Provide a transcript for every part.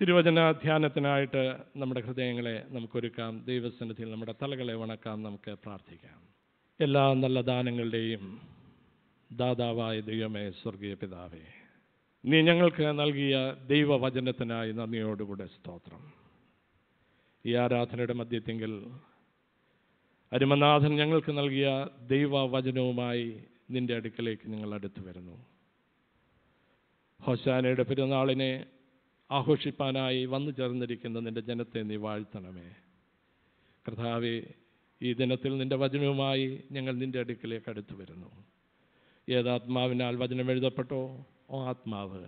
തിരുവചന ധ്യാനത്തിനായിട്ട് നമ്മുടെ ഹൃദയങ്ങളെ നമുക്കൊരുക്കാം ദൈവസന്നിധിയിൽ നമ്മുടെ തലകളെ വണക്കാം നമുക്ക് പ്രാർത്ഥിക്കാം എല്ലാ നല്ല ദാനങ്ങളുടെയും ദാതാവായ ദൈവമേ സ്വർഗീയ പിതാവേ നീ ഞങ്ങൾക്ക് നൽകിയ ദൈവവചനത്തിനായി നന്ദിയോടുകൂടെ സ്തോത്രം ഈ ആരാധനയുടെ മധ്യത്തെങ്കിൽ അരുമനാഥൻ ഞങ്ങൾക്ക് നൽകിയ ദൈവവചനവുമായി നിൻ്റെ അടുക്കലേക്ക് നിങ്ങൾ അടുത്തു വരുന്നു ഹോശാനയുടെ പെരുന്നാളിനെ ആഘോഷിപ്പാനായി വന്നു ചേർന്നിരിക്കുന്ന നിൻ്റെ ജനത്തെ നീ വാഴ്ത്തണമേ കർത്താവെ ഈ ദിനത്തിൽ നിൻ്റെ വചനവുമായി ഞങ്ങൾ നിൻ്റെ അടുക്കിലേക്ക് അടുത്തു വരുന്നു ഏതാത്മാവിനാൽ വചനം എഴുതപ്പെട്ടോ ഓ ആത്മാവ്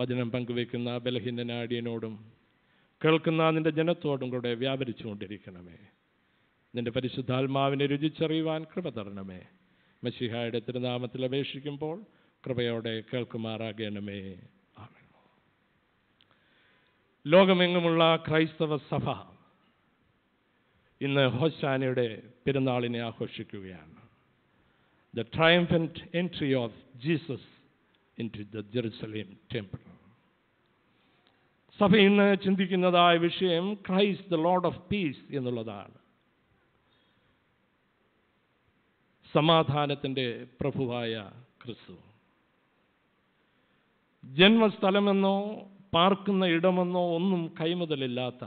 വചനം പങ്കുവെക്കുന്ന ബലഹീനനാടിയനോടും കേൾക്കുന്ന നിൻ്റെ ജനത്തോടും കൂടെ വ്യാപരിച്ചുകൊണ്ടിരിക്കണമേ നിൻ്റെ പരിശുദ്ധാത്മാവിനെ രുചിച്ചറിയുവാൻ കൃപ തരണമേ മഷിഹായുടെ തിരുനാമത്തിൽ അപേക്ഷിക്കുമ്പോൾ കൃപയോടെ കേൾക്കുമാറാകണമേ ലോകമെങ്ങുമുള്ള ക്രൈസ്തവ സഭ ഇന്ന് ഹോശാനയുടെ പെരുന്നാളിനെ ആഘോഷിക്കുകയാണ് the triumphant entry of Jesus into the Jerusalem temple സഭ ഇന്ന് ചിന്തിക്കുന്നതായ വിഷയം Christ the lord of peace എന്നുള്ളതാണ് സമാധാനത്തിൻ്റെ പ്രഭുവായ ക്രിസ്തു ജന്മസ്ഥലമെന്നോ പാർക്കുന്ന ഇടമെന്നോ ഒന്നും കൈമുതലില്ലാത്ത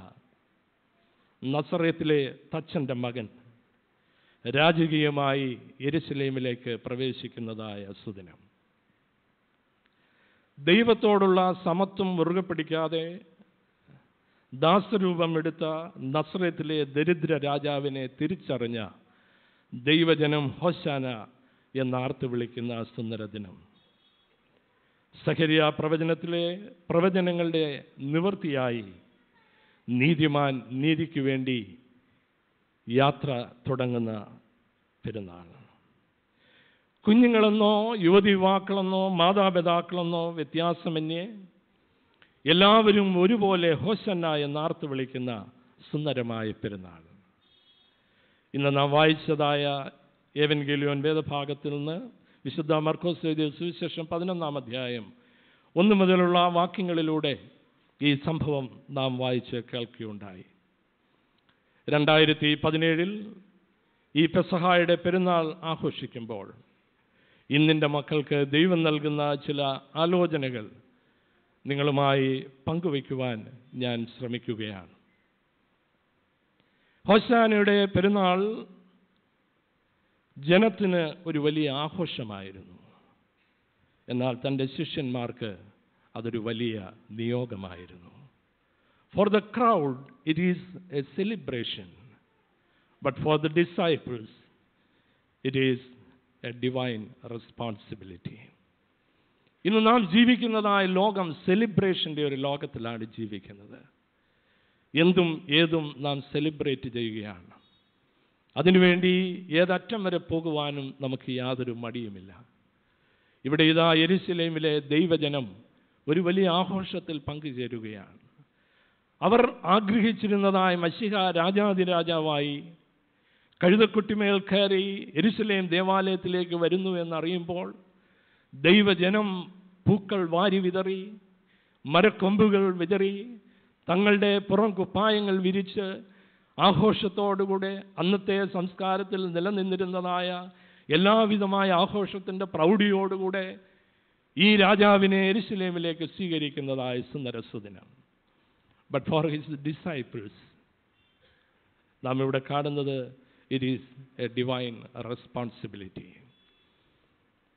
നസറേത്തിലെ തച്ചൻ്റെ മകൻ രാജകീയമായി എരുസലേമിലേക്ക് പ്രവേശിക്കുന്നതായ സുദിനം ദൈവത്തോടുള്ള സമത്വം മുറുകെ പിടിക്കാതെ ദാസരൂപം എടുത്ത നസ്രത്തിലെ ദരിദ്ര രാജാവിനെ തിരിച്ചറിഞ്ഞ ദൈവജനം ഹോശാന എന്നാർത്ത് വിളിക്കുന്ന സുന്ദര ദിനം സഹരിയ പ്രവചനത്തിലെ പ്രവചനങ്ങളുടെ നിവൃത്തിയായി നീതിമാൻ നീതിക്ക് വേണ്ടി യാത്ര തുടങ്ങുന്ന പെരുന്നാൾ കുഞ്ഞുങ്ങളെന്നോ യുവതി യുവാക്കളെന്നോ മാതാപിതാക്കളെന്നോ വ്യത്യാസമന്യേ എല്ലാവരും ഒരുപോലെ ഹോസന്ന എന്നാർത്ത് വിളിക്കുന്ന സുന്ദരമായ പെരുന്നാൾ ഇന്ന് നാം വായിച്ചതായ ഏവൻ ഗലിയോൻ വേദഭാഗത്തിൽ നിന്ന് വിശുദ്ധ മർക്കോസ് എഴുതിയ സുവിശേഷം പതിനൊന്നാം അധ്യായം ഒന്നു മുതലുള്ള വാക്യങ്ങളിലൂടെ ഈ സംഭവം നാം വായിച്ച് കേൾക്കുകയുണ്ടായി രണ്ടായിരത്തി പതിനേഴിൽ ഈ പെസഹായുടെ പെരുന്നാൾ ആഘോഷിക്കുമ്പോൾ ഇന്നിൻ്റെ മക്കൾക്ക് ദൈവം നൽകുന്ന ചില ആലോചനകൾ നിങ്ങളുമായി പങ്കുവയ്ക്കുവാൻ ഞാൻ ശ്രമിക്കുകയാണ് ഹോശാനയുടെ പെരുന്നാൾ ജനത്തിന് ഒരു വലിയ ആഘോഷമായിരുന്നു എന്നാൽ തൻ്റെ ശിഷ്യന്മാർക്ക് അതൊരു വലിയ നിയോഗമായിരുന്നു for the crowd it is a celebration but for the disciples it is a divine responsibility ഇന്ന് നാം ജീവിക്കുന്നതായ ലോകം സെലിബ്രേഷൻ്റെ ഒരു ലോകത്തിലാണ് ജീവിക്കുന്നത് എന്തും ഏതും നാം സെലിബ്രേറ്റ് ചെയ്യുകയാണ് അതിനുവേണ്ടി ഏതറ്റം വരെ പോകുവാനും നമുക്ക് യാതൊരു മടിയുമില്ല ഇവിടെ ഇതാ എരിശിലേമിലെ ദൈവജനം ഒരു വലിയ ആഘോഷത്തിൽ പങ്കുചേരുകയാണ് അവർ ആഗ്രഹിച്ചിരുന്നതായ മഷിഹ രാജാതിരാജാവായി കഴുതക്കുട്ടിമേൽ കയറി എരുസലേം ദേവാലയത്തിലേക്ക് വരുന്നു എന്നറിയുമ്പോൾ ദൈവജനം പൂക്കൾ വാരി വിതറി മരക്കൊമ്പുകൾ വിതറി തങ്ങളുടെ പുറം കുപ്പായങ്ങൾ വിരിച്ച് ആഘോഷത്തോടുകൂടെ അന്നത്തെ സംസ്കാരത്തിൽ നിലനിന്നിരുന്നതായ എല്ലാവിധമായ ആഘോഷത്തിൻ്റെ പ്രൗഢിയോടുകൂടെ ഈ രാജാവിനെ എരിശിലേമിലേക്ക് സ്വീകരിക്കുന്നതായ സുന്ദരസുദിനം ബട്ട് ഫോർ ഹിസ് ഡിസൈപ്പിൾസ് നാം ഇവിടെ കാണുന്നത് it is a divine responsibility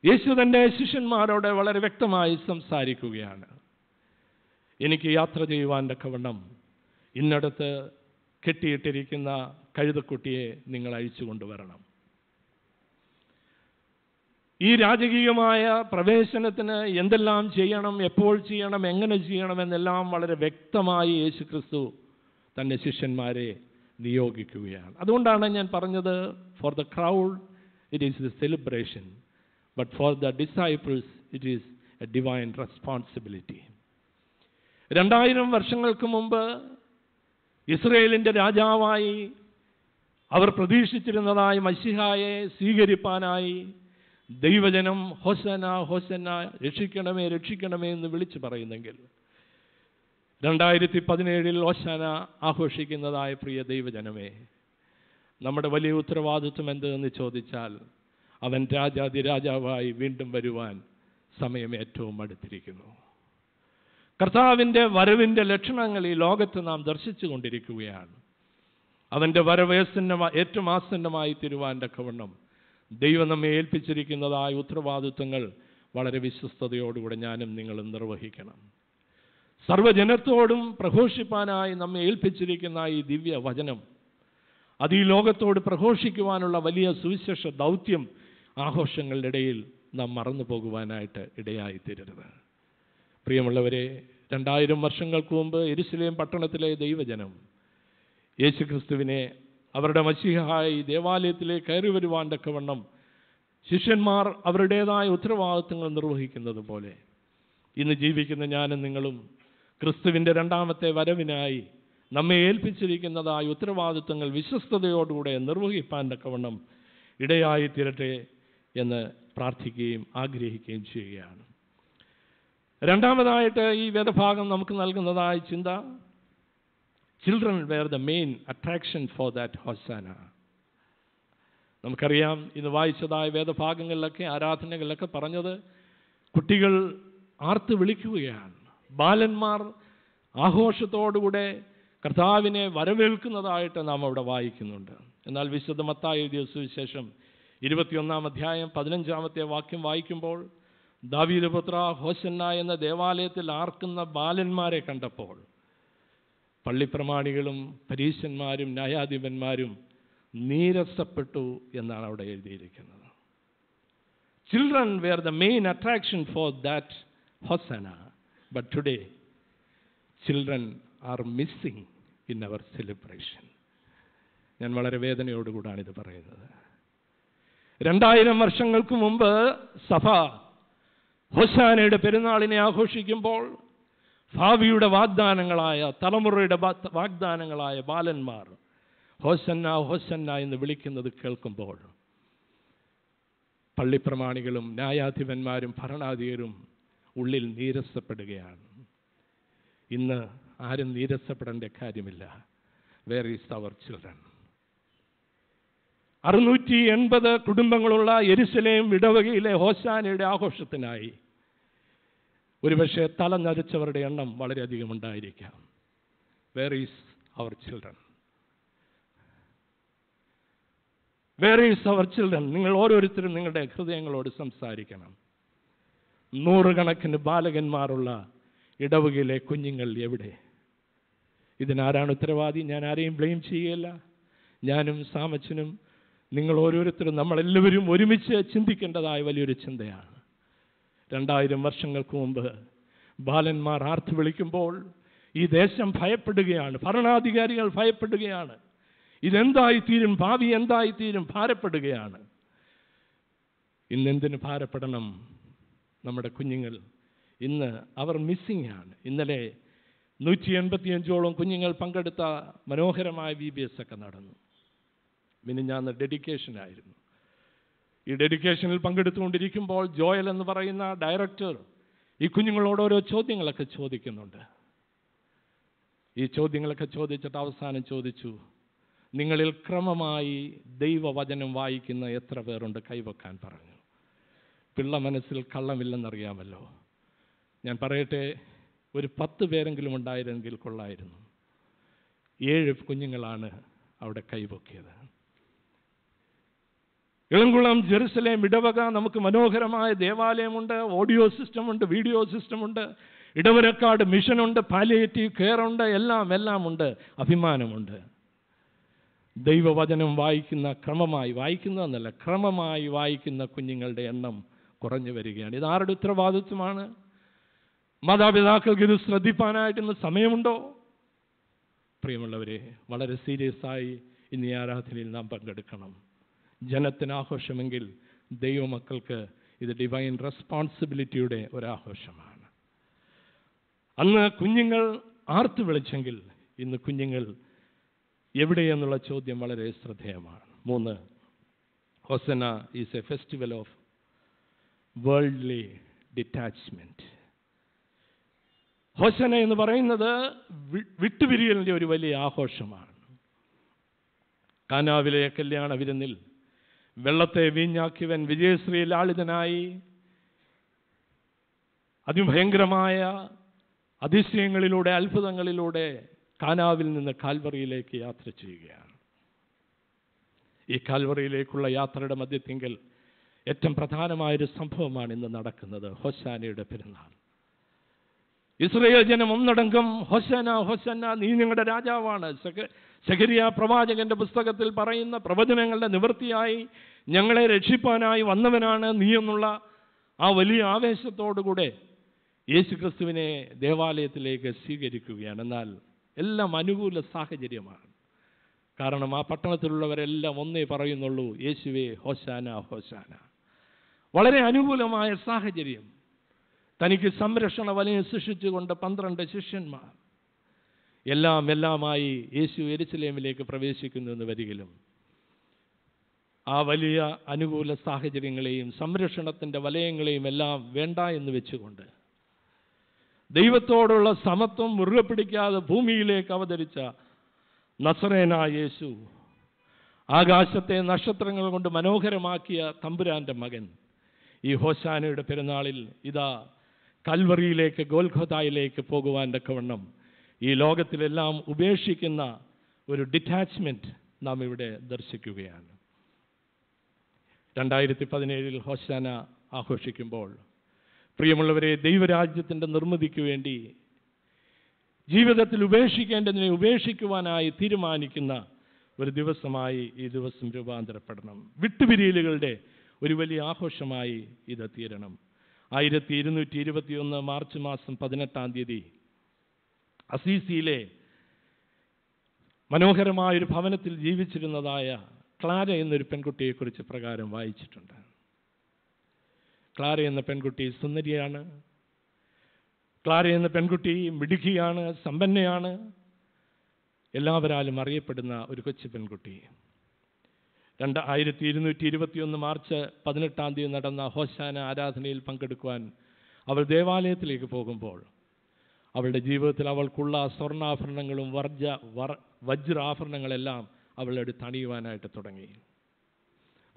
യേശു തൻ്റെ ശിഷ്യന്മാരോട് വളരെ വ്യക്തമായി സംസാരിക്കുകയാണ് എനിക്ക് യാത്ര ചെയ്യുവാൻ്റെ കവണ്ണം ഇന്നടത്ത് കെട്ടിയിട്ടിരിക്കുന്ന കഴുതക്കുട്ടിയെ നിങ്ങൾ അഴിച്ചു കൊണ്ടുവരണം ഈ രാജകീയമായ പ്രവേശനത്തിന് എന്തെല്ലാം ചെയ്യണം എപ്പോൾ ചെയ്യണം എങ്ങനെ ചെയ്യണം എന്നെല്ലാം വളരെ വ്യക്തമായി യേശു ക്രിസ്തു തൻ്റെ ശിഷ്യന്മാരെ നിയോഗിക്കുകയാണ് അതുകൊണ്ടാണ് ഞാൻ പറഞ്ഞത് for the crowd it is the celebration but for the disciples it is a divine responsibility രണ്ടായിരം വർഷങ്ങൾക്ക് മുമ്പ് ഇസ്രയേലിൻ്റെ രാജാവായി അവർ പ്രതീക്ഷിച്ചിരുന്നതായി മഷിഹായെ സ്വീകരിപ്പാനായി ദൈവജനം ഹൊസന ഹൊസന രക്ഷിക്കണമേ രക്ഷിക്കണമേ എന്ന് വിളിച്ചു പറയുന്നെങ്കിൽ രണ്ടായിരത്തി പതിനേഴിൽ ഹൊസന ആഘോഷിക്കുന്നതായ പ്രിയ ദൈവജനമേ നമ്മുടെ വലിയ ഉത്തരവാദിത്വം എന്തെന്ന് ചോദിച്ചാൽ അവൻ രാജാതിരാജാവായി വീണ്ടും വരുവാൻ സമയം ഏറ്റവും അടുത്തിരിക്കുന്നു കർത്താവിൻ്റെ വരവിൻ്റെ ലക്ഷണങ്ങൾ ഈ ലോകത്ത് നാം ദർശിച്ചു കൊണ്ടിരിക്കുകയാണ് അവൻ്റെ വരവ് ഏറ്റവും ആസന്നമായി തിരുവാൻ്റെ കവണ്ണം ദൈവം നമ്മെ ഏൽപ്പിച്ചിരിക്കുന്നതായ ഉത്തരവാദിത്വങ്ങൾ വളരെ വിശ്വസ്തയോടുകൂടെ ഞാനും നിങ്ങളും നിർവഹിക്കണം സർവജനത്തോടും പ്രഘോഷിപ്പാനായി നമ്മെ ഏൽപ്പിച്ചിരിക്കുന്ന ഈ ദിവ്യ വചനം അത് ഈ ലോകത്തോട് പ്രഘോഷിക്കുവാനുള്ള വലിയ സുവിശേഷ ദൗത്യം ആഘോഷങ്ങളുടെ ഇടയിൽ നാം മറന്നു പോകുവാനായിട്ട് ഇടയായിത്തീരരുത് പ്രിയമുള്ളവരെ രണ്ടായിരം വർഷങ്ങൾക്ക് മുമ്പ് എരുസലേം പട്ടണത്തിലെ ദൈവജനം യേശുക്രിസ്തുവിനെ അവരുടെ മസിഹായി ദേവാലയത്തിലെ കയറി വരുവാൻ തക്കവണ്ണം ശിഷ്യന്മാർ അവരുടേതായ ഉത്തരവാദിത്തങ്ങൾ നിർവഹിക്കുന്നത് പോലെ ഇന്ന് ജീവിക്കുന്ന ഞാനും നിങ്ങളും ക്രിസ്തുവിൻ്റെ രണ്ടാമത്തെ വരവിനായി നമ്മെ ഏൽപ്പിച്ചിരിക്കുന്നതായ ഉത്തരവാദിത്തങ്ങൾ വിശ്വസ്തയോടുകൂടെ നിർവഹിപ്പാൻ തക്കവണ്ണം ഇടയായി തീരട്ടെ എന്ന് പ്രാർത്ഥിക്കുകയും ആഗ്രഹിക്കുകയും ചെയ്യുകയാണ് രണ്ടാമതായിട്ട് ഈ വേദഭാഗം നമുക്ക് നൽകുന്നതായ ചിന്ത children were the main attraction for that hosanna നമുക്കറിയാം ഇന്ന് വായിച്ചതായ വേദഭാഗങ്ങളിലൊക്കെ ആരാധനകളിലൊക്കെ പറഞ്ഞത് കുട്ടികൾ ആർത്ത് വിളിക്കുകയാണ് ബാലന്മാർ ആഘോഷത്തോടുകൂടെ കർത്താവിനെ വരവേൽക്കുന്നതായിട്ട് നാം അവിടെ വായിക്കുന്നുണ്ട് എന്നാൽ വിശുദ്ധ മത്തായ എഴുതിയ സുവിശേഷം ഇരുപത്തിയൊന്നാം അധ്യായം പതിനഞ്ചാമത്തെ വാക്യം വായിക്കുമ്പോൾ ദാവീദപുത്ര ഹോസന്ന എന്ന ദേവാലയത്തിൽ ആർക്കുന്ന ബാലന്മാരെ കണ്ടപ്പോൾ പള്ളിപ്രമാണികളും പരീശന്മാരും ന്യായാധിപന്മാരും നീരസപ്പെട്ടു എന്നാണ് അവിടെ എഴുതിയിരിക്കുന്നത് children were the main attraction for that hosanna but today children are missing in our celebration ഞാൻ വളരെ വേദനയോടുകൂടാണ് ഇത് പറയുന്നത് രണ്ടായിരം വർഷങ്ങൾക്ക് മുമ്പ് സഭ ഹൊസാനയുടെ പെരുന്നാളിനെ ആഘോഷിക്കുമ്പോൾ ഭാവിയുടെ വാഗ്ദാനങ്ങളായ തലമുറയുടെ വാഗ്ദാനങ്ങളായ ബാലന്മാർ ഹോസന്ന ഹോസന്ന എന്ന് വിളിക്കുന്നത് കേൾക്കുമ്പോൾ പള്ളിപ്രമാണികളും ന്യായാധിപന്മാരും ഭരണാധികരും ഉള്ളിൽ നീരസപ്പെടുകയാണ് ഇന്ന് ആരും നീരസപ്പെടേണ്ട കാര്യമില്ല വേർ ഈസ് അവർ ചിൽഡ്രൻ അറുന്നൂറ്റി എൺപത് കുടുംബങ്ങളുള്ള എരിശിലെയും വിടവകയിലെ ഹോസാനയുടെ ആഘോഷത്തിനായി ഒരുപക്ഷെ തല നരച്ചവരുടെ എണ്ണം വളരെയധികം ഉണ്ടായിരിക്കാം where is our children where is our children നിങ്ങൾ ഓരോരുത്തരും നിങ്ങളുടെ ഹൃദയങ്ങളോട് സംസാരിക്കണം നൂറുകണക്കിന് ബാലകന്മാരുള്ള ഇടവകയിലെ കുഞ്ഞുങ്ങൾ എവിടെ ഇതിനാരാണ് ഉത്തരവാദി ഞാൻ ആരെയും ബ്ലെയിം ചെയ്യല്ല ഞാനും സാമച്ചനും നിങ്ങൾ ഓരോരുത്തരും നമ്മളെല്ലാവരും ഒരുമിച്ച് ചിന്തിക്കേണ്ടതായ വലിയൊരു ചിന്തയാണ് രണ്ടായിരം വർഷങ്ങൾക്ക് മുമ്പ് ബാലന്മാർ ആർത്ത് വിളിക്കുമ്പോൾ ഈ ദേശം ഭയപ്പെടുകയാണ് ഭരണാധികാരികൾ ഭയപ്പെടുകയാണ് ഇതെന്തായി തീരും ഭാവി എന്തായി തീരും ഭാരപ്പെടുകയാണ് ഇന്നെന്തിന് ഭാരപ്പെടണം നമ്മുടെ കുഞ്ഞുങ്ങൾ ഇന്ന് അവർ മിസ്സിംഗ് ആണ് ഇന്നലെ നൂറ്റി എൺപത്തിയഞ്ചോളം കുഞ്ഞുങ്ങൾ പങ്കെടുത്ത മനോഹരമായ വി ബി എസ് ഒക്കെ നടന്നു മിനിഞ്ഞാന്ന് ഡെഡിക്കേഷനായിരുന്നു ഈ ഡെഡിക്കേഷനിൽ പങ്കെടുത്തുകൊണ്ടിരിക്കുമ്പോൾ ജോയൽ എന്ന് പറയുന്ന ഡയറക്ടർ ഈ കുഞ്ഞുങ്ങളോട് ഓരോ ചോദ്യങ്ങളൊക്കെ ചോദിക്കുന്നുണ്ട് ഈ ചോദ്യങ്ങളൊക്കെ ചോദിച്ചിട്ട് അവസാനം ചോദിച്ചു നിങ്ങളിൽ ക്രമമായി ദൈവവചനം വായിക്കുന്ന എത്ര പേരുണ്ട് കൈവെക്കാൻ പറഞ്ഞു പിള്ള മനസ്സിൽ കള്ളമില്ലെന്നറിയാമല്ലോ ഞാൻ പറയട്ടെ ഒരു പത്ത് പേരെങ്കിലും ഉണ്ടായിരുന്നെങ്കിൽ കൊള്ളായിരുന്നു ഏഴ് കുഞ്ഞുങ്ങളാണ് അവിടെ കൈവെക്കിയത് ഇളംകുളം ജെറുസലേം ഇടവക നമുക്ക് മനോഹരമായ ദേവാലയമുണ്ട് ഓഡിയോ സിസ്റ്റമുണ്ട് വീഡിയോ സിസ്റ്റമുണ്ട് ഇടവരക്കാട് മിഷനുണ്ട് പാലിയേറ്റീവ് കെയർ ഉണ്ട് എല്ലാം എല്ലാം ഉണ്ട് അഭിമാനമുണ്ട് ദൈവവചനം വായിക്കുന്ന ക്രമമായി വായിക്കുന്ന എന്നല്ല ക്രമമായി വായിക്കുന്ന കുഞ്ഞുങ്ങളുടെ എണ്ണം കുറഞ്ഞു വരികയാണ് ഇത് ആരുടെ ഉത്തരവാദിത്വമാണ് മാതാപിതാക്കൾക്ക് ഇത് ശ്രദ്ധിപ്പാനായിട്ടൊന്ന് സമയമുണ്ടോ പ്രിയമുള്ളവരെ വളരെ സീരിയസ് ആയി ഇന്ന് ഈ ആരാധനയിൽ നാം പങ്കെടുക്കണം ജനത്തിന് ആഘോഷമെങ്കിൽ ദൈവമക്കൾക്ക് ഇത് ഡിവൈൻ റെസ്പോൺസിബിലിറ്റിയുടെ ഒരാഘോഷമാണ് അന്ന് കുഞ്ഞുങ്ങൾ ആർത്തു വിളിച്ചെങ്കിൽ ഇന്ന് കുഞ്ഞുങ്ങൾ എവിടെയെന്നുള്ള ചോദ്യം വളരെ ശ്രദ്ധേയമാണ് മൂന്ന് hosanna is a festival of worldly detachment hosanna എന്ന് പറയുന്നത് വിട്ടുപിരിയലിൻ്റെ ഒരു വലിയ ആഘോഷമാണ് കാനാവിലെ കല്യാണ വിരുന്നിൽ വെള്ളത്തെ വീഞ്ഞാക്കിയവൻ വിജയശ്രീ ലാളിതനായി അതിഭയങ്കരമായ അതിശയങ്ങളിലൂടെ അത്ഭുതങ്ങളിലൂടെ കാനാവിൽ നിന്ന് കാൽവറിയിലേക്ക് യാത്ര ചെയ്യുകയാണ് ഈ കാൽവറിയിലേക്കുള്ള യാത്രയുടെ മധ്യത്തിങ്കിൽ ഏറ്റവും പ്രധാനമായൊരു സംഭവമാണ് ഇന്ന് നടക്കുന്നത് ഹൊസാനയുടെ പെരുന്നാൾ ഇസ്രയേൽ ജനം ഒന്നടങ്കം ഹൊസന ഹൊസന നീ ഞങ്ങളുടെ രാജാവാണ് സഖരിയ പ്രവാചകന്റെ പുസ്തകത്തിൽ പറയുന്ന പ്രവചനങ്ങളുടെ നിവൃത്തിയായി ഞങ്ങളെ രക്ഷിപ്പാനായി വന്നവനാണ് നീ എന്നുള്ള ആ വലിയ ആവേശത്തോടുകൂടെ യേശു ക്രിസ്തുവിനെ ദേവാലയത്തിലേക്ക് സ്വീകരിക്കുകയാണ് എന്നാൽ എല്ലാം അനുകൂല സാഹചര്യമാണ് കാരണം ആ പട്ടണത്തിലുള്ളവരെല്ലാം ഒന്നേ പറയുന്നുള്ളൂ യേശുവേ ഹോശാന ഹോശാന വളരെ അനുകൂലമായ സാഹചര്യം തനിക്ക് സംരക്ഷണ വലയം സൃഷ്ടിച്ചുകൊണ്ട് പന്ത്രണ്ട് ശിഷ്യന്മാർ എല്ലാം എല്ലാമായി യേശു എരിച്ചിലേമിലേക്ക് പ്രവേശിക്കുന്നു എന്ന് വരികിലും ആ വലിയ അനുകൂല സാഹചര്യങ്ങളെയും സംരക്ഷണത്തിൻ്റെ വലയങ്ങളെയും എല്ലാം വേണ്ട എന്ന് വെച്ചുകൊണ്ട് ദൈവത്തോടുള്ള സമത്വം മുറുകെ പിടിക്കാതെ ഭൂമിയിലേക്ക് അവതരിച്ച നസറേന യേശു ആകാശത്തെ നക്ഷത്രങ്ങൾ കൊണ്ട് മനോഹരമാക്കിയ തമ്പുരാൻ്റെ മകൻ ഈ ഹോശാനയുടെ പെരുന്നാളിൽ ഇതാ കൽവറിയിലേക്ക് ഗോൽഖോതായിലേക്ക് പോകുവാൻ തക്കവണ്ണം ഈ ലോകത്തിലെല്ലാം ഉപേക്ഷിക്കുന്ന ഒരു ഡിറ്റാച്ച്മെൻറ്റ് നാം ഇവിടെ ദർശിക്കുകയാണ് രണ്ടായിരത്തി പതിനേഴിൽ ഹോസാന ആഘോഷിക്കുമ്പോൾ പ്രിയമുള്ളവരെ ദൈവരാജ്യത്തിൻ്റെ നിർമ്മിതിക്ക് വേണ്ടി ജീവിതത്തിൽ ഉപേക്ഷിക്കേണ്ടതിനെ ഉപേക്ഷിക്കുവാനായി തീരുമാനിക്കുന്ന ഒരു ദിവസമായി ഈ ദിവസം രൂപാന്തരപ്പെടണം വിട്ടുപിരിയലുകളുടെ ഒരു വലിയ ആഘോഷമായി ഇത് തീരണം ആയിരത്തി ഇരുന്നൂറ്റി ഇരുപത്തിയൊന്ന് മാർച്ച് മാസം പതിനെട്ടാം തീയതി അസീസിയിലെ മനോഹരമായ ഒരു ഭവനത്തിൽ ജീവിച്ചിരുന്നതായ ക്ലാര എന്നൊരു പെൺകുട്ടിയെക്കുറിച്ച് പ്രകാരം വായിച്ചിട്ടുണ്ട് ക്ലാര എന്ന പെൺകുട്ടി സുന്ദരിയാണ് ക്ലാര എന്ന പെൺകുട്ടി മിടുക്കിയാണ് സമ്പന്നയാണ് എല്ലാവരാലും അറിയപ്പെടുന്ന ഒരു കൊച്ചു പെൺകുട്ടി രണ്ട് ആയിരത്തി ഇരുന്നൂറ്റി ഇരുപത്തിയൊന്ന് മാർച്ച് പതിനെട്ടാം തീയതി നടന്ന ഹോശാന ആരാധനയിൽ പങ്കെടുക്കുവാൻ അവൾ ദേവാലയത്തിലേക്ക് പോകുമ്പോൾ അവളുടെ ജീവിതത്തിൽ അവൾക്കുള്ള സ്വർണ്ണാഭരണങ്ങളും വർജ വർ വജ്രാഭരണങ്ങളെല്ലാം അവളോട് തണിയുവാനായിട്ട് തുടങ്ങി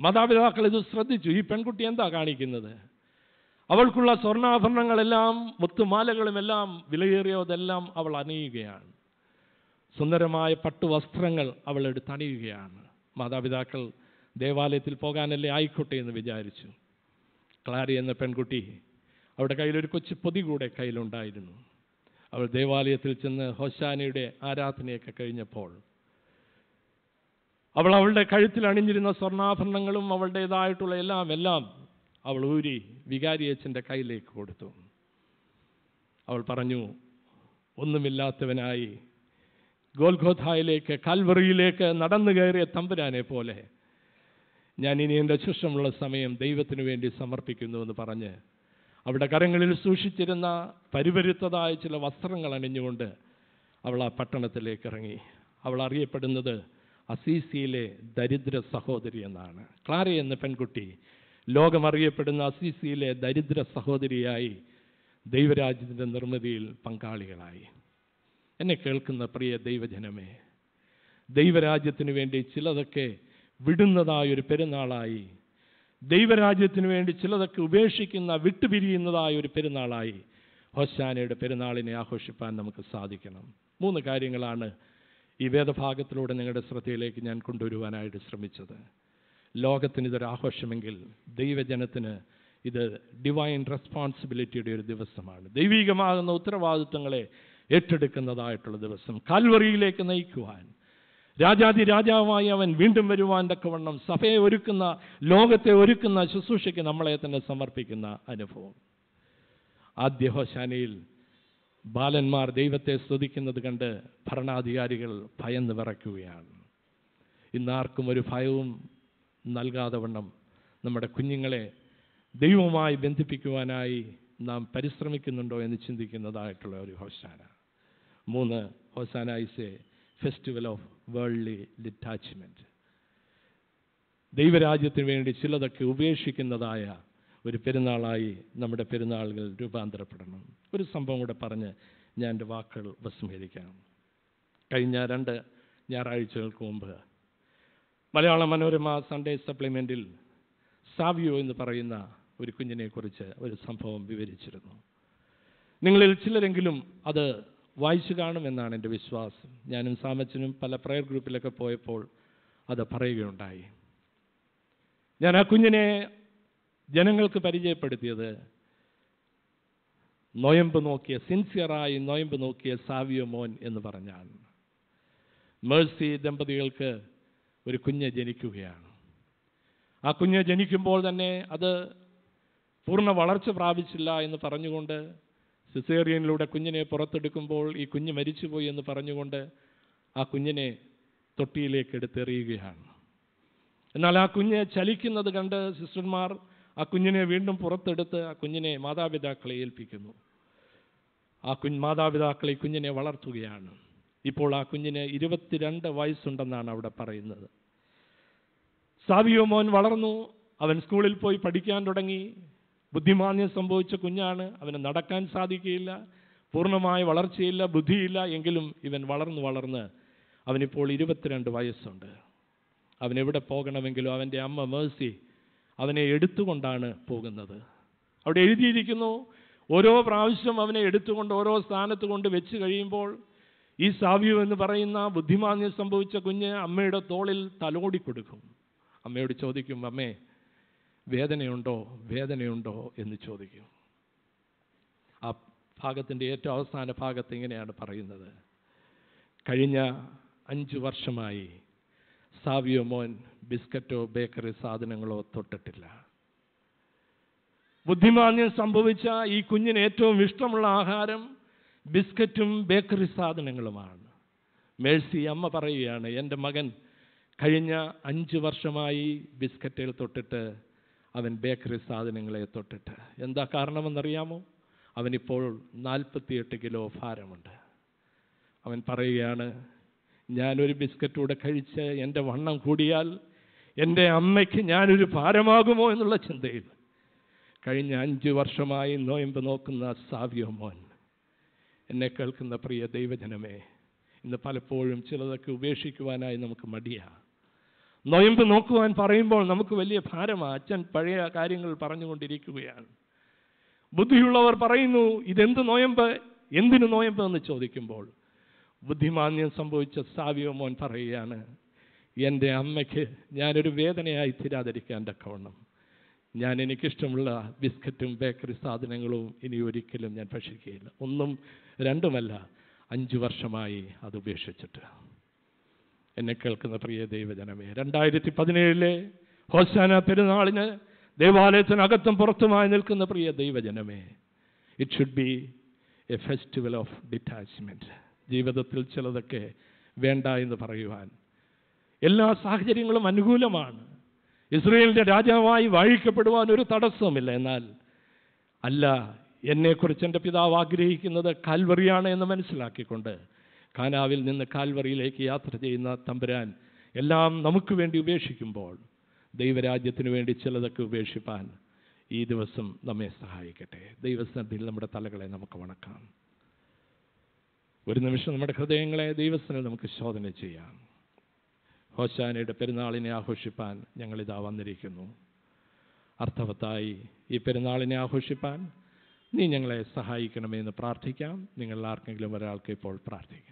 മാതാപിതാക്കൾ ഇത് ശ്രദ്ധിച്ചു ഈ പെൺകുട്ടി എന്താ കാണിക്കുന്നത് അവൾക്കുള്ള സ്വർണ്ണാഭരണങ്ങളെല്ലാം മുത്തുമാലകളുമെല്ലാം വിലയേറിയതെല്ലാം അവൾ അണിയുകയാണ് സുന്ദരമായ പട്ടുവസ്ത്രങ്ങൾ അവളോട് തണിയുകയാണ് മാതാപിതാക്കൾ ദേവാലയത്തിൽ പോകാനല്ലേ ആയിക്കോട്ടെ എന്ന് വിചാരിച്ചു ക്ലാരി എന്ന പെൺകുട്ടി അവരുടെ കയ്യിലൊരു കൊച്ചു പൊതി കൂടെ കയ്യിലുണ്ടായിരുന്നു അവൾ ദേവാലയത്തിൽ ചെന്ന് ഹൊശാനയുടെ ആരാധനയൊക്കെ കഴിഞ്ഞപ്പോൾ അവൾ അവളുടെ കഴുത്തിൽ അണിഞ്ഞിരുന്ന സ്വർണ്ണാഭരണങ്ങളും അവളുടേതായിട്ടുള്ള എല്ലാം എല്ലാം അവൾ ഊരി വികാരിയച്ഛൻ്റെ കയ്യിലേക്ക് കൊടുത്തു അവൾ പറഞ്ഞു ഒന്നുമില്ലാത്തവനായി ഗോൽഖോഥായിലേക്ക് കാൽവറിയിലേക്ക് നടന്നു കയറിയ തമ്പുരാനെ പോലെ ഞാൻ ഇനി എൻ്റെ ശിഷ്ടമുള്ള സമയം ദൈവത്തിനു വേണ്ടി സമർപ്പിക്കുന്നു എന്ന് പറഞ്ഞ് അവിടെ കരങ്ങളിൽ സൂക്ഷിച്ചിരുന്ന പരിപരുത്തതായ ചില വസ്ത്രങ്ങൾ അണിഞ്ഞുകൊണ്ട് അവൾ ആ പട്ടണത്തിലേക്ക് ഇറങ്ങി അവൾ അറിയപ്പെടുന്നത് അസീസിയിലെ ദരിദ്ര സഹോദരി എന്നാണ് ക്ലാര എന്ന പെൺകുട്ടി ലോകമറിയപ്പെടുന്ന അസീസിയിലെ ദരിദ്ര സഹോദരിയായി ദൈവരാജ്യത്തിൻ്റെ നിർമ്മിതിയിൽ പങ്കാളികളായി എന്നെ കേൾക്കുന്ന പ്രിയ ദൈവജനമേ ദൈവരാജ്യത്തിന് വേണ്ടി ചിലതൊക്കെ വിടുന്നതായൊരു പെരുന്നാളായി ദൈവരാജ്യത്തിന് വേണ്ടി ചിലതൊക്കെ ഉപേക്ഷിക്കുന്ന വിട്ടുപിരിയുന്നതായ ഒരു പെരുന്നാളായി ഹൊസാനയുടെ പെരുന്നാളിനെ ആഘോഷിപ്പാൻ നമുക്ക് സാധിക്കണം മൂന്ന് കാര്യങ്ങളാണ് ഈ വേദഭാഗത്തിലൂടെ നിങ്ങളുടെ ശ്രദ്ധയിലേക്ക് ഞാൻ കൊണ്ടുവരുവാനായിട്ട് ശ്രമിച്ചത് ലോകത്തിന് ഇതൊരു ആഘോഷമെങ്കിൽ ദൈവജനത്തിന് ഇത് ഡിവൈൻ റെസ്പോൺസിബിലിറ്റിയുടെ ഒരു ദിവസമാണ് ദൈവികമാകുന്ന ഉത്തരവാദിത്വങ്ങളെ ഏറ്റെടുക്കുന്നതായിട്ടുള്ള ദിവസം കാൽവറിയിലേക്ക് നയിക്കുവാൻ രാജാതി രാജാവായി അവൻ വീണ്ടും വരുവാൻ തക്കവണ്ണം സഭയെ ഒരുക്കുന്ന ലോകത്തെ ഒരുക്കുന്ന ശുശ്രൂഷയ്ക്ക് നമ്മളെ തന്നെ സമർപ്പിക്കുന്ന അനുഭവം ആദ്യ ഹോശാനയിൽ ബാലന്മാർ ദൈവത്തെ സ്തുതിക്കുന്നത് കണ്ട് ഭരണാധികാരികൾ ഭയന്ന് വിറയ്ക്കുകയാണ് ഇന്നാർക്കും ഒരു ഭയവും നൽകാതെ വണ്ണം നമ്മുടെ കുഞ്ഞുങ്ങളെ ദൈവവുമായി ബന്ധിപ്പിക്കുവാനായി നാം പരിശ്രമിക്കുന്നുണ്ടോ എന്ന് ചിന്തിക്കുന്നതായിട്ടുള്ള ഒരു ഹോശാന മൂന്ന് hosanna is a festival of worldly detachment ദൈവരാജ്യത്തിന് വേണ്ടി ചിലതൊക്കെ ഉപേക്ഷിക്കുന്നതായ ഒരു പെരുന്നാളായി നമ്മുടെ പെരുന്നാളുകൾ രൂപാന്തരപ്പെടണം ഒരു സംഭവം കൂടെ പറഞ്ഞ് ഞാൻ എൻ്റെ വാക്കുകൾ ഉപസംഹരിക്കാം കഴിഞ്ഞ രണ്ട് ഞായറാഴ്ചകൾക്ക് മുമ്പ് മലയാള മനോരമ സൺഡേ സപ്ലിമെൻറ്റിൽ സാവിയോ എന്ന് പറയുന്ന ഒരു കുഞ്ഞിനെക്കുറിച്ച് ഒരു സംഭവം വിവരിച്ചിരുന്നു നിങ്ങളിൽ ചിലരെങ്കിലും അത് വായിച്ചു കാണുമെന്നാണ് എൻ്റെ വിശ്വാസം ഞാനും സാമച്ചനും പല പ്രയർ ഗ്രൂപ്പിലൊക്കെ പോയപ്പോൾ അത് പറയുകയുണ്ടായി ഞാൻ ആ കുഞ്ഞിനെ ജനങ്ങൾക്ക് പരിചയപ്പെടുത്തിയത് നൊയമ്പ് നോക്കിയ സിൻസിയറായി നൊയമ്പ് നോക്കിയ സാവിയോ മോൻ എന്ന് പറഞ്ഞാണ് മേഴ്സി ദമ്പതികൾക്ക് ഒരു കുഞ്ഞ് ജനിക്കുകയാണ് ആ കുഞ്ഞ് ജനിക്കുമ്പോൾ തന്നെ അത് പൂർണ്ണ വളർച്ച പ്രാപിച്ചില്ല എന്ന് പറഞ്ഞുകൊണ്ട് സിസേറിയനിലൂടെ കുഞ്ഞിനെ പുറത്തെടുക്കുമ്പോൾ ഈ കുഞ്ഞ് മരിച്ചുപോയി എന്ന് പറഞ്ഞുകൊണ്ട് ആ കുഞ്ഞിനെ തൊട്ടിയിലേക്ക് എടുത്തെറിയുകയാണ് എന്നാൽ ആ കുഞ്ഞ് ചലിക്കുന്നത് കണ്ട് സിസ്റ്റർമാർ ആ കുഞ്ഞിനെ വീണ്ടും പുറത്തെടുത്ത് ആ കുഞ്ഞിനെ മാതാപിതാക്കളെ ഏൽപ്പിക്കുന്നു ആ കുഞ്ഞ് മാതാപിതാക്കളെ കുഞ്ഞിനെ വളർത്തുകയാണ് ഇപ്പോൾ ആ കുഞ്ഞിന് ഇരുപത്തിരണ്ട് വയസ്സുണ്ടെന്നാണ് അവിടെ പറയുന്നത് സാവിയോ മോൻ വളർന്നു അവൻ സ്കൂളിൽ പോയി പഠിക്കാൻ തുടങ്ങി ബുദ്ധിമാന്യം സംഭവിച്ച കുഞ്ഞാണ് അവന് നടക്കാൻ സാധിക്കുകയില്ല പൂർണ്ണമായ വളർച്ചയില്ല ബുദ്ധിയില്ല എങ്കിലും ഇവൻ വളർന്ന് വളർന്ന് അവനിപ്പോൾ ഇരുപത്തിരണ്ട് വയസ്സുണ്ട് അവൻ എവിടെ പോകണമെങ്കിലും അവൻ്റെ അമ്മ മേഴ്സി അവനെ എടുത്തുകൊണ്ടാണ് പോകുന്നത് അവിടെ എഴുതിയിരിക്കുന്നു ഓരോ പ്രാവശ്യം അവനെ എടുത്തുകൊണ്ട് ഓരോ സ്ഥാനത്ത് കൊണ്ട് വെച്ച് കഴിയുമ്പോൾ ഈ സാവ്യു എന്ന് പറയുന്ന ബുദ്ധിമാന്യം സംഭവിച്ച കുഞ്ഞ് അമ്മയുടെ തോളിൽ തലോടി കൊടുക്കും അമ്മയോട് ചോദിക്കും അമ്മേ വേദനയുണ്ടോ വേദനയുണ്ടോ എന്ന് ചോദിക്കും ആ ഭാഗത്തിൻ്റെ ഏറ്റവും അവസാന ഭാഗത്ത് ഇങ്ങനെയാണ് പറയുന്നത് കഴിഞ്ഞ അഞ്ച് വർഷമായി സാവിയോ മോൻ ബിസ്ക്കറ്റോ ബേക്കറി സാധനങ്ങളോ തൊട്ടിട്ടില്ല ബുദ്ധിമാന്യം സംഭവിച്ച ഈ കുഞ്ഞിന് ഏറ്റവും ഇഷ്ടമുള്ള ആഹാരം ബിസ്ക്കറ്റും ബേക്കറി സാധനങ്ങളുമാണ് മേഴ്സി അമ്മ പറയുകയാണ് എൻ്റെ മകൻ കഴിഞ്ഞ അഞ്ച് വർഷമായി ബിസ്ക്കറ്റുകൾ തൊട്ടിട്ട് അവൻ ബേക്കറി സാധനങ്ങളെ തൊട്ടിട്ട് എന്താ കാരണമെന്നറിയാമോ അവനിപ്പോൾ നാൽപ്പത്തിയെട്ട് കിലോ ഭാരമുണ്ട് അവൻ പറയുകയാണ് ഞാനൊരു ബിസ്ക്കറ്റൂടെ കഴിച്ച് എൻ്റെ വണ്ണം കൂടിയാൽ എൻ്റെ അമ്മയ്ക്ക് ഞാനൊരു ഭാരമാകുമോ എന്നുള്ള ചിന്തയിൽ കഴിഞ്ഞ അഞ്ച് വർഷമായി നോയമ്പ് നോക്കുന്ന സാവ്യോ മോൻ എന്നെ കേൾക്കുന്ന പ്രിയ ദൈവജനമേ ഇന്ന് പലപ്പോഴും ചിലതൊക്കെ ഉപേക്ഷിക്കുവാനായി നമുക്ക് മടിയാണ് നൊയമ്പ് നോക്കുവാൻ പറയുമ്പോൾ നമുക്ക് വലിയ ഭാരമാണ് അച്ഛൻ പഴയ കാര്യങ്ങൾ പറഞ്ഞുകൊണ്ടിരിക്കുകയാണ് ബുദ്ധിയുള്ളവർ പറയുന്നു ഇതെന്ത് നോയമ്പ് എന്തിനു നോയമ്പ് എന്ന് ചോദിക്കുമ്പോൾ ബുദ്ധിമാന്യം സംഭവിച്ച സാവിയോ മോൻ പറയുകയാണ് എൻ്റെ അമ്മയ്ക്ക് ഞാനൊരു വേദനയായി തീരാതിരിക്കാൻ തക്കവണ്ണം ഞാൻ എനിക്കിഷ്ടമുള്ള ബിസ്ക്കറ്റും ബേക്കറി സാധനങ്ങളും ഇനി ഒരിക്കലും ഞാൻ ഭക്ഷിക്കുകയില്ല ഒന്നും രണ്ടുമല്ല അഞ്ച് വർഷമായി അത് ഉപേക്ഷിച്ചിട്ട് എന്നെ കേൾക്കുന്ന പ്രിയ ദൈവജനമേ രണ്ടായിരത്തി പതിനേഴിലെ ഹോസാന പെരുന്നാളിന് ദേവാലയത്തിനകത്തും പുറത്തുമായി നിൽക്കുന്ന പ്രിയ ദൈവജനമേ it should be a festival of detachment ജീവിതത്തിൽ ചിലതൊക്കെ വേണ്ട എന്ന് പറയുവാൻ എല്ലാ സാഹചര്യങ്ങളും അനുകൂലമാണ് ഇസ്രയേലിൻ്റെ രാജാവായി വാഴിക്കപ്പെടുവാൻ ഒരു തടസ്സവുമില്ല എന്നാൽ അല്ല എന്നെക്കുറിച്ച് എൻ്റെ പിതാവ് ആഗ്രഹിക്കുന്നത് കാൽവറിയാണ് എന്ന് മനസ്സിലാക്കിക്കൊണ്ട് കാനാവിൽ നിന്ന് കാൽവറിയിലേക്ക് യാത്ര ചെയ്യുന്ന തമ്പുരാൻ എല്ലാം നമുക്ക് വേണ്ടി ഉപേക്ഷിക്കുമ്പോൾ ദൈവരാജ്യത്തിന് വേണ്ടി ചിലതൊക്കെ ഉപേക്ഷിപ്പാൻ ഈ ദിവസം നമ്മെ സഹായിക്കട്ടെ ദൈവസന്നിധിയിൽ നമ്മുടെ തലകളെ നമുക്ക് വണക്കാം ഒരു നിമിഷം നമ്മുടെ ഹൃദയങ്ങളെ ദൈവസനിൽ നമുക്ക് ശോധന ചെയ്യാം ഹോശാനയുടെ പെരുന്നാളിനെ ആഘോഷിപ്പാൻ ഞങ്ങളിതാ വന്നിരിക്കുന്നു അർത്ഥവത്തായി ഈ പെരുന്നാളിനെ ആഘോഷിപ്പാൻ നീ ഞങ്ങളെ സഹായിക്കണമെന്ന് പ്രാർത്ഥിക്കാം നിങ്ങൾ ആർക്കെങ്കിലും ഒരാൾക്ക് ഇപ്പോൾ പ്രാർത്ഥിക്കാം